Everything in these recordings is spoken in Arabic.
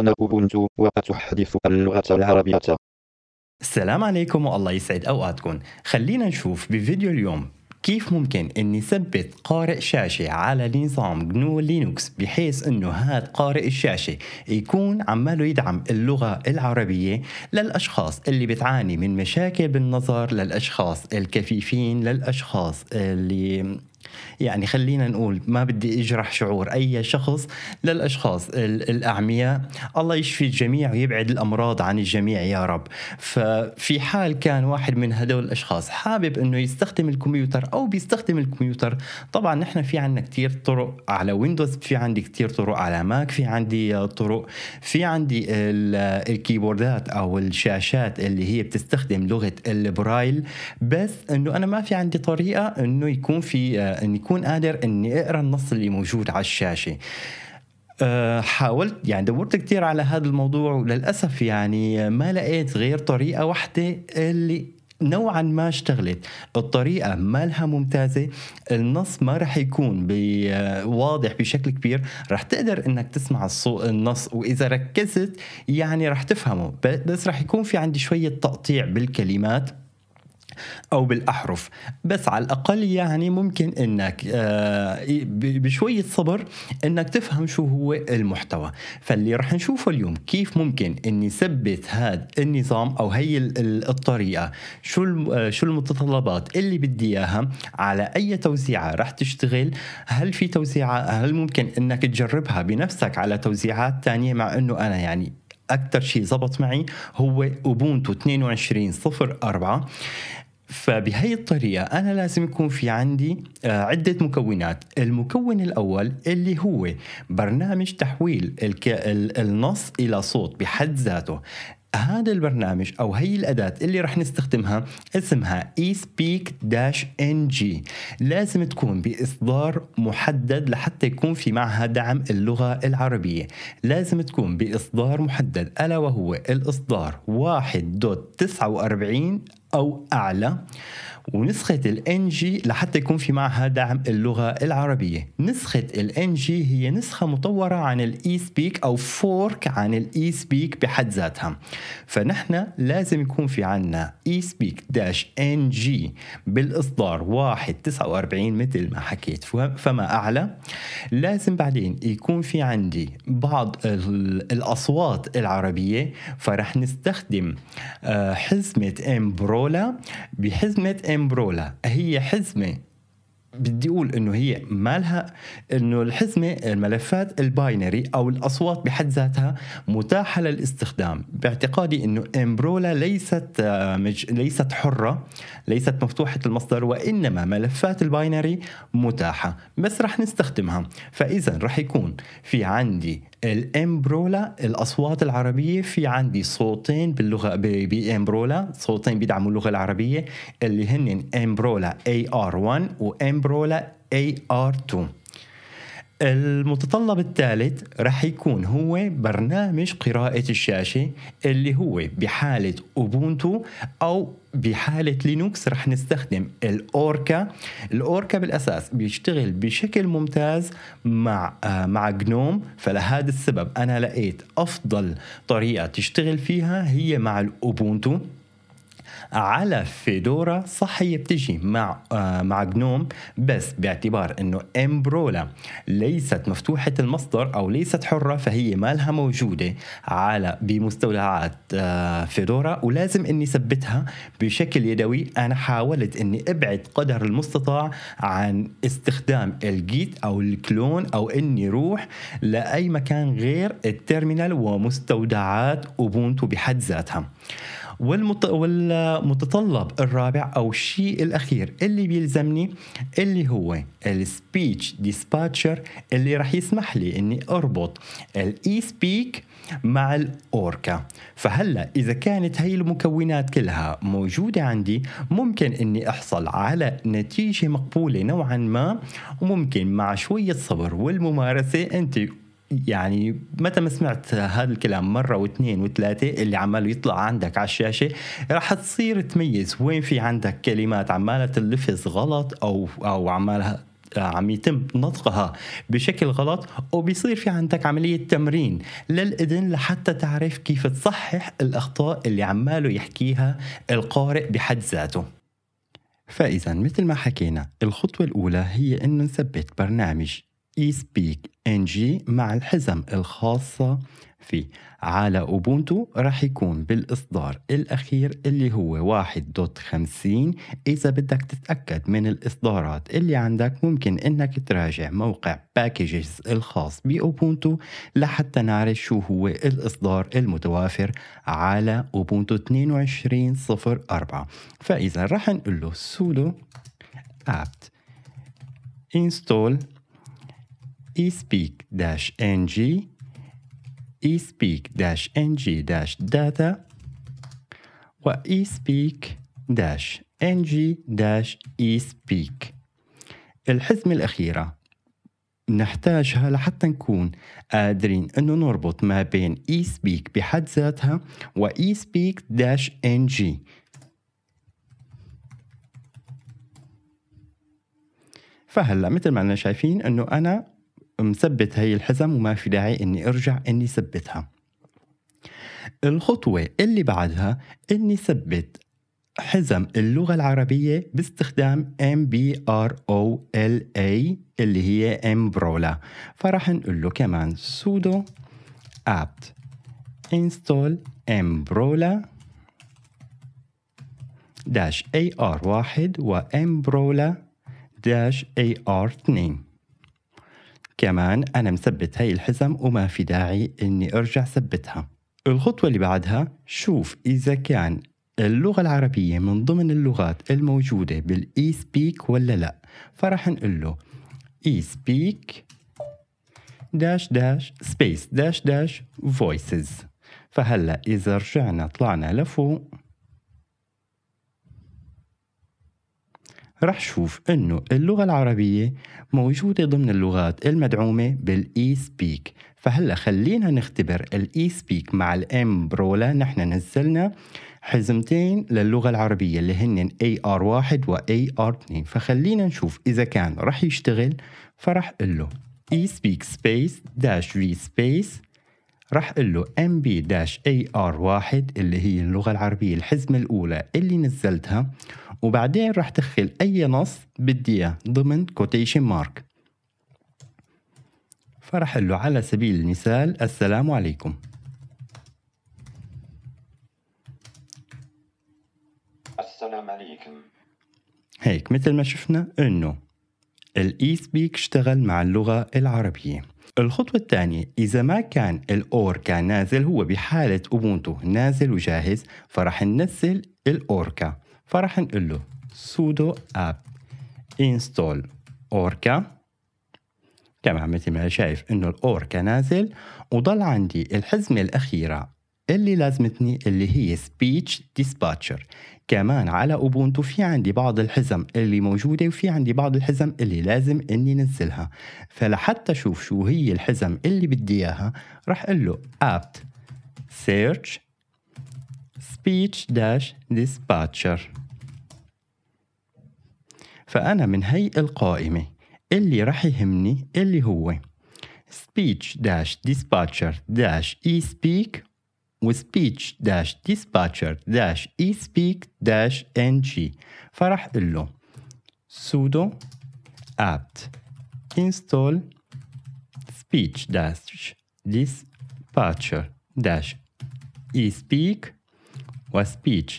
أنا أوبونتو وأتحدث اللغة العربية السلام عليكم والله يسعد أوقاتكم خلينا نشوف بفيديو اليوم كيف ممكن اني ثبت قارئ شاشة على نظام جنو لينوكس بحيث انه هذا قارئ الشاشة يكون عماله يدعم اللغة العربية للاشخاص اللي بتعاني من مشاكل بالنظر للاشخاص الكفيفين للاشخاص اللي يعني خلينا نقول ما بدي اجرح شعور اي شخص للاشخاص الاعمياء الله يشفي الجميع ويبعد الامراض عن الجميع يا رب ففي حال كان واحد من هدول الاشخاص حابب انه يستخدم الكمبيوتر او بيستخدم الكمبيوتر طبعا نحن في عندنا كثير طرق على ويندوز في عندي كثير طرق على ماك في عندي طرق في عندي الكيبوردات او الشاشات اللي هي بتستخدم لغه البرايل بس انه انا ما في عندي طريقه انه يكون في آه، ان يكون قادر اني اقرا النص اللي موجود على الشاشه أه، حاولت يعني دورت كثير على هذا الموضوع وللاسف يعني ما لقيت غير طريقه واحده اللي نوعا ما اشتغلت الطريقة ما لها ممتازة النص ما رح يكون آه، واضح بشكل كبير رح تقدر انك تسمع الصوت النص واذا ركزت يعني رح تفهمه بس رح يكون في عندي شوية تقطيع بالكلمات او بالاحرف بس على الاقل يعني ممكن انك آه، بشويه صبر انك تفهم شو هو المحتوى فاللي رح نشوفه اليوم كيف ممكن اني ثبت هذا النظام او هي الطريقه شو آه، شو المتطلبات اللي بدي اياها على اي توزيعه رح تشتغل هل في توزيعه هل ممكن انك تجربها بنفسك على توزيعات ثانيه مع انه انا يعني اكثر شيء زبط معي هو اوبونتو 22 04 فبهي الطريقة أنا لازم يكون في عندي آه، عدة مكونات المكون الأول اللي هو برنامج تحويل النص إلى صوت بحد ذاته هذا البرنامج او هي الاداه اللي رح نستخدمها اسمها eSpeak-NG لازم تكون باصدار محدد لحتى يكون في معها دعم اللغه العربيه لازم تكون باصدار محدد الا وهو الاصدار 1.49 أو أعلى ونسخة الـ جي لحتى يكون في معها دعم اللغة العربية نسخة الـ جي هي نسخة مطورة عن الاي سبيك او فورك عن الاي سبيك بحد ذاتها فنحن لازم يكون في عنا اي سبيك داش ان جي بالاصدار 149 مثل ما حكيت فما اعلى لازم بعدين يكون في عندي بعض الاصوات العربية فرح نستخدم آه، حزمة امبرولا بحزمة امبرولا هي حزمه بدي اقول انه هي مالها انه الحزمه الملفات الباينري او الاصوات بحد ذاتها متاحه للاستخدام باعتقادي انه امبرولا ليست مج... ليست حره ليست مفتوحه المصدر وانما ملفات الباينري متاحه بس رح نستخدمها فاذا رح يكون في عندي الامبرولا الاصوات العربيه في عندي صوتين باللغه بامبرولا صوتين بيدعموا اللغه العربيه اللي هن امبرولا اي ار 1 وامبرولا اي ار 2 المتطلب الثالث رح يكون هو برنامج قراءة الشاشة اللي هو بحالة أوبونتو أو بحالة لينوكس رح نستخدم الأوركا الأوركا بالأساس بيشتغل بشكل ممتاز مع آه مع جنوم فلهذا السبب أنا لقيت أفضل طريقة تشتغل فيها هي مع الأوبونتو على فيدورا صح هي بتجي مع آه مع جنوم بس باعتبار انه امبرولا ليست مفتوحه المصدر او ليست حره فهي ما لها موجوده على بمستودعات آه فيدورا ولازم اني ثبتها بشكل يدوي انا حاولت اني ابعد قدر المستطاع عن استخدام الجيت او الكلون او اني روح لاي مكان غير التيرمينال ومستودعات اوبونتو بحد ذاتها والمت... والمتطلب الرابع او الشيء الاخير اللي بيلزمني اللي هو السبيتش ديسباتشر اللي راح يسمح لي اني اربط الاي سبيك مع الاوركا فهلا اذا كانت هي المكونات كلها موجوده عندي ممكن اني احصل على نتيجه مقبوله نوعا ما وممكن مع شويه صبر والممارسه انت يعني متى ما سمعت هذا الكلام مرة واثنين وثلاثة اللي عمال يطلع عندك على الشاشة راح تصير تميز وين في عندك كلمات عمالة تلفظ غلط أو أو عمالها عم يتم نطقها بشكل غلط وبيصير في عندك عملية تمرين للإذن لحتى تعرف كيف تصحح الأخطاء اللي عماله يحكيها القارئ بحد ذاته فإذا مثل ما حكينا الخطوة الأولى هي أنه نثبت برنامج اي سبيك ان جي مع الحزم الخاصة فيه على أوبونتو راح يكون بالإصدار الأخير اللي هو 1.50 إذا بدك تتأكد من الإصدارات اللي عندك ممكن إنك تراجع موقع باكجز الخاص بأوبونتو لحتى نعرف شو هو الإصدار المتوافر على أوبونتو 22.04 فإذا راح نقول له سولو apt install espeak-ng espeak-ng-data و espeak-ng-espeak الحزمة الأخيرة نحتاجها لحتى نكون قادرين انه نربط ما بين eSpeak بحد ذاتها و eSpeak-ng فهلا مثل ما انا شايفين انه انا مثبت هي الحزم وما في داعي اني ارجع اني ثبتها الخطوة اللي بعدها اني ثبت حزم اللغة العربية باستخدام MBROLA اللي هي امبرولا فراح نقول له كمان sudo apt install امبرولا داش ar واحد وامبرولا داش ar 2 كمان أنا مثبت هاي الحزم وما في داعي إني أرجع ثبتها الخطوة اللي بعدها شوف إذا كان اللغة العربية من ضمن اللغات الموجودة بالإي سبيك ولا لا فرح نقول له إي سبيك داش داش سبيس داش داش فويسز فهلا إذا رجعنا طلعنا لفوق رح شوف انه اللغة العربية موجودة ضمن اللغات المدعومة بالاي سبيك فهلا خلينا نختبر الاي سبيك مع الام برولا نحن نزلنا حزمتين للغة العربية اللي هن اي ار واحد واي ار اثنين فخلينا نشوف اذا كان رح يشتغل فرح قله اي سبيك سبيس داش في سبيس راح اقول له mb-ar1 اللي هي اللغة العربية الحزمة الأولى اللي نزلتها وبعدين راح تدخل أي نص بدي إياه ضمن كوتيشن مارك فراح اقول له على سبيل المثال السلام عليكم السلام عليكم هيك مثل ما شفنا انه الاي سبيك e اشتغل مع اللغة العربية الخطوة الثانية إذا ما كان الأور كان نازل هو بحالة أوبونتو نازل وجاهز فرح ننزل الأوركا فرح نقول له sudo app install أوركا تمام مثل ما شايف انه الاوركا نازل وضل عندي الحزمة الأخيرة اللي لازمتني اللي هي سبيتش ديسباتشر كمان على أوبونتو في عندي بعض الحزم اللي موجودة وفي عندي بعض الحزم اللي لازم إني نزلها فلحتى أشوف شو هي الحزم اللي بدي إياها راح أقول له apt search speech dash dispatcher فأنا من هي القائمة اللي راح يهمني اللي هو speech dash dispatcher dash e speak وspeech-dispatcher-espeak-ng اي سبيك داش فراح اقول له apt install speech dispatcher espeak وspeech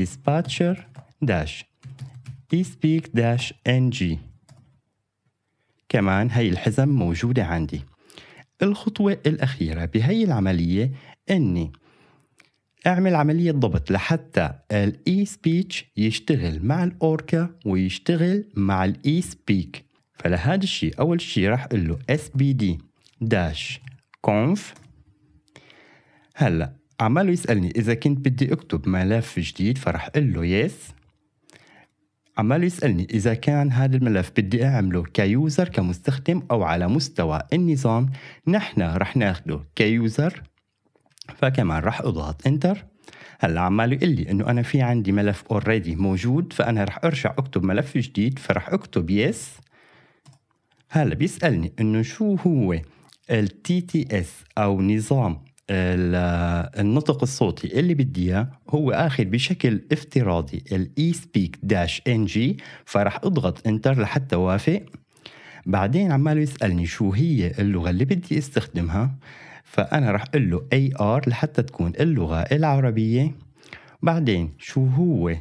dispatcher espeak ng كمان هاي الحزم موجودة عندي الخطوة الأخيرة بهاي العملية اني اعمل عملية ضبط لحتى الاي سبيتش يشتغل مع الاوركا ويشتغل مع الاي سبيك فلهذا الشيء اول شيء راح اقول له اس بي دي داش كونف هلا عماله يسالني اذا كنت بدي اكتب ملف جديد فراح اقول له يس عمال يسالني اذا كان هذا الملف بدي اعمله كيوزر كمستخدم او على مستوى النظام نحن راح ناخده كيوزر فكمان راح اضغط انتر هلا عمال يقول لي انه انا في عندي ملف اوريدي موجود فانا راح ارجع اكتب ملف جديد فراح اكتب يس هلا بيسالني انه شو هو التي تي اس او نظام النطق الصوتي اللي بدي اياه هو اخذ بشكل افتراضي الاي سبيك داش ان جي فراح اضغط انتر لحتى وافق بعدين عماله يسالني شو هي اللغه اللي بدي استخدمها فأنا رح أقول له أي آر لحتى تكون اللغة العربية بعدين شو هو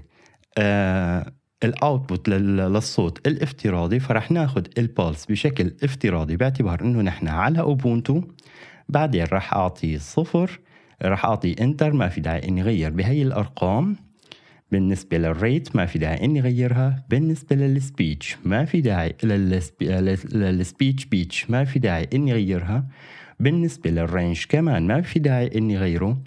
آه الاوتبوت للصوت الافتراضي فرح ناخد البالس بشكل افتراضي باعتبار انه نحن على اوبونتو بعدين راح اعطيه صفر راح اعطيه انتر ما في داعي اني غير بهي الارقام بالنسبة للريت ما في داعي اني غيرها بالنسبة للسبيتش ما في داعي للسبيتش بيتش ما في داعي اني غيرها بالنسبة للرينج كمان ما في داعي اني غيره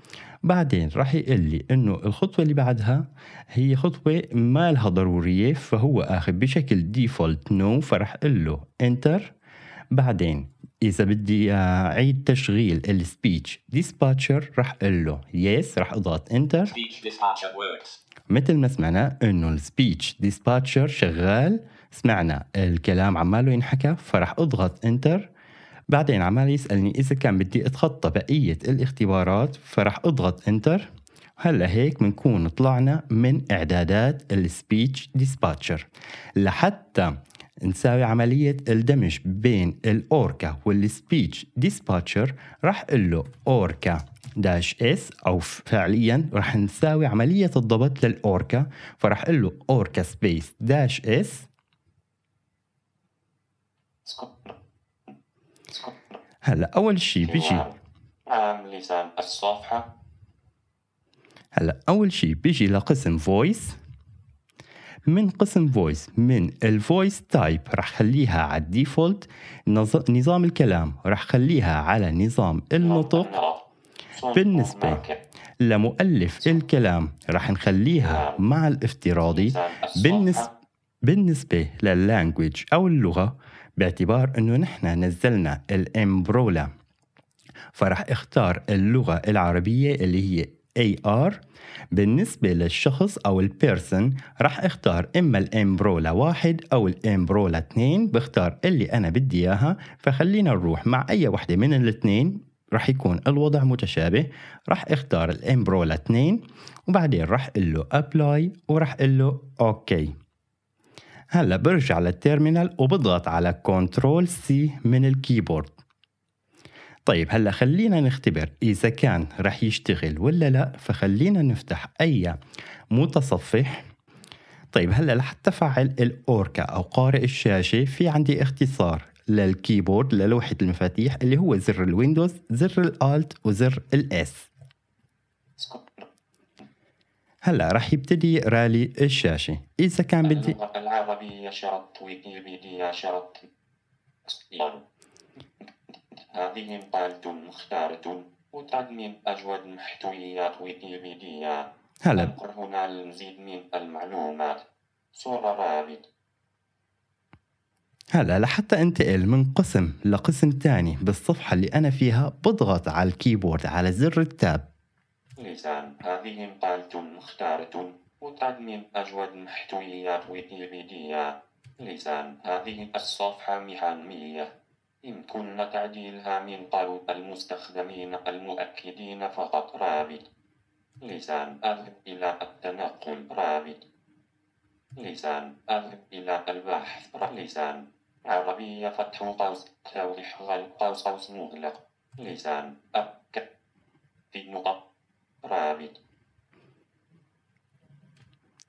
بعدين راح يقول لي انه الخطوة اللي بعدها هي خطوة ما لها ضرورية فهو اخذ بشكل ديفولت نو فرح اقول له انتر بعدين اذا بدي اعيد تشغيل السبيتش ديسباتشر راح اقول له يس راح اضغط انتر مثل ما سمعنا انه السبيتش ديسباتشر شغال سمعنا الكلام عماله ينحكى فراح اضغط انتر بعدين عمال يسألني إذا كان بدي أتخطى بقية الاختبارات فرح أضغط إنتر هلا هيك بنكون طلعنا من إعدادات السبيتش ديسباتشر لحتى نساوي عملية الدمج بين الأوركا والسبيتش ديسباتشر راح أقول له أوركا داش اس او فعليا راح نساوي عمليه الضبط للاوركا فراح اقول له اوركا سبيس داش اس هلا اول شيء بيجي نعم، لسان الصفحه هلا اول شيء بيجي لقسم فويس من قسم فويس من الفويس تايب راح خليها على الديفولت نظام الكلام راح خليها على نظام النطق بالنسبة لمؤلف الكلام راح نخليها نعم. مع الافتراضي بالنسبة بالنسبة لللانجوج أو اللغة باعتبار انه نحن نزلنا الامبرولا فراح اختار اللغة العربية اللي هي AR بالنسبة للشخص أو البيرسون راح اختار إما الإمبرولا واحد أو الإمبرولا اثنين بختار اللي أنا بدي إياها فخلينا نروح مع أي وحدة من الاثنين راح يكون الوضع متشابه راح اختار الإمبرولا اثنين وبعدين راح قله أبلاي وراح قله أوكي okay. هلا برجع للتيرمينال وبضغط على كنترول سي من الكيبورد طيب هلا خلينا نختبر اذا كان رح يشتغل ولا لا فخلينا نفتح اي متصفح طيب هلا لحتى افعل الاوركا او قارئ الشاشه في عندي اختصار للكيبورد للوحه المفاتيح اللي هو زر الويندوز زر الالت وزر الاس هلا راح يبتدي رالي الشاشه اذا كان بدي العربيه شرط ويكيبيديا شرط هذه مقالة مختارة وتعدميم أجود محتويات ويكيبيديا هلا نذكر هنا المزيد من المعلومات صورة رابط هلا لحتى انتقل من قسم لقسم تاني بالصفحة اللي أنا فيها بضغط على الكيبورد على زر التاب لسان هذه مختارة اخترتم من أجود محتويات ويكيبيديا لسان هذه الصفحة مهامية يمكن تعديلها من قبل المستخدمين المؤكدين فقط رابط لسان أذهب إلى التنقل رابط لسان أذهب إلى البحث لسان عربية فتح قوس توضيح غلق قوس مغلق لسان أبك في نقطة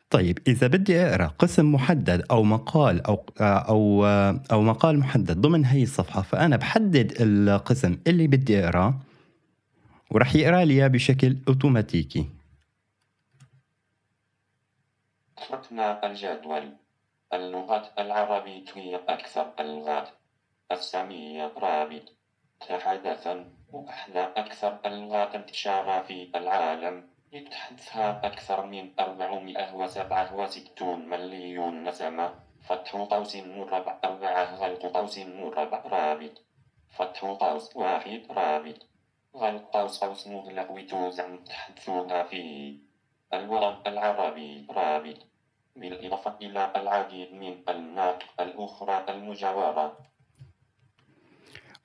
طيب إذا بدي أقرأ قسم محدد أو مقال أو آه، أو آه، أو مقال محدد ضمن هي الصفحة فأنا بحدد القسم اللي بدي أقرأه ورح يقرأ لي إياه بشكل أوتوماتيكي خطنا الجدول اللغات العربية أكثر اللغات السامية رابط حدثا وأحدى أكثر اللغات انتشارا في العالم يتحدثها أكثر من 467 مليون نسمة فتح قوس مربع أربعة غلق قوس مربع رابط فتح قوس واحد رابط غلق قوس قوس مغلق وتوزع تحدثها في الورق العربي رابط بالإضافة إلى العديد من الناطق الأخرى المجاورة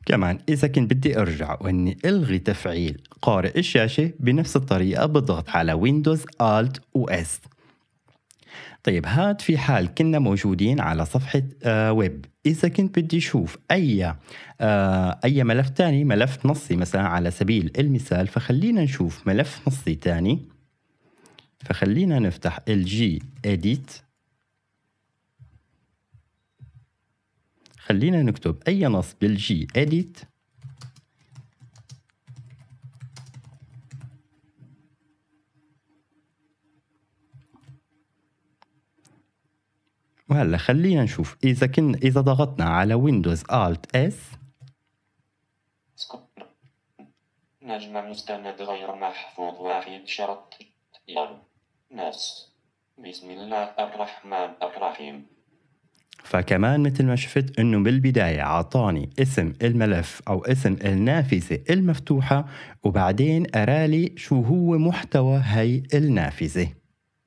كمان إذا كنت بدي أرجع وإني ألغي تفعيل قارئ الشاشة بنفس الطريقة بضغط على ويندوز Alt و S طيب هاد في حال كنا موجودين على صفحة آه ويب إذا كنت بدي أشوف أي آه أي ملف تاني ملف نصي مثلا على سبيل المثال فخلينا نشوف ملف نصي تاني فخلينا نفتح الجي اديت خلينا نكتب أي نص بالجي edit وهلا خلينا نشوف إذا كنا إذا ضغطنا على ويندوز Alt S نجمع مستند غير محفوظ واحد شرط ناس بسم الله الرحمن الرحيم فكمان مثل ما شفت انه بالبدايه اعطاني اسم الملف او اسم النافذه المفتوحه وبعدين ارالي شو هو محتوى هي النافذه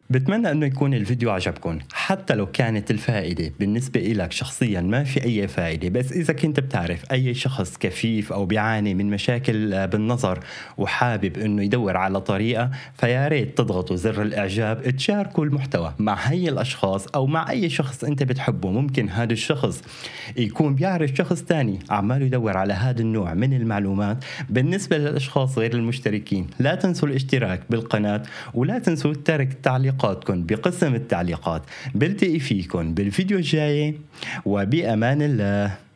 بتمنى انه يكون الفيديو عجبكم حتى لو كانت الفائده بالنسبه إلك شخصيا ما في اي فائده بس اذا كنت بتعرف اي شخص كفيف او بيعاني من مشاكل آه، بالنظر وحابب انه يدور على طريقه فيا ريت تضغطوا زر الاعجاب تشاركوا المحتوى مع هي الاشخاص او مع اي شخص انت بتحبه ممكن هذا الشخص يكون بيعرف شخص تاني عمال يدور على هذا النوع من المعلومات بالنسبه للاشخاص غير المشتركين لا تنسوا الاشتراك بالقناه ولا تنسوا ترك تعليق تعليقاتكم بقسم التعليقات بلتقي فيكم بالفيديو الجاي وبأمان الله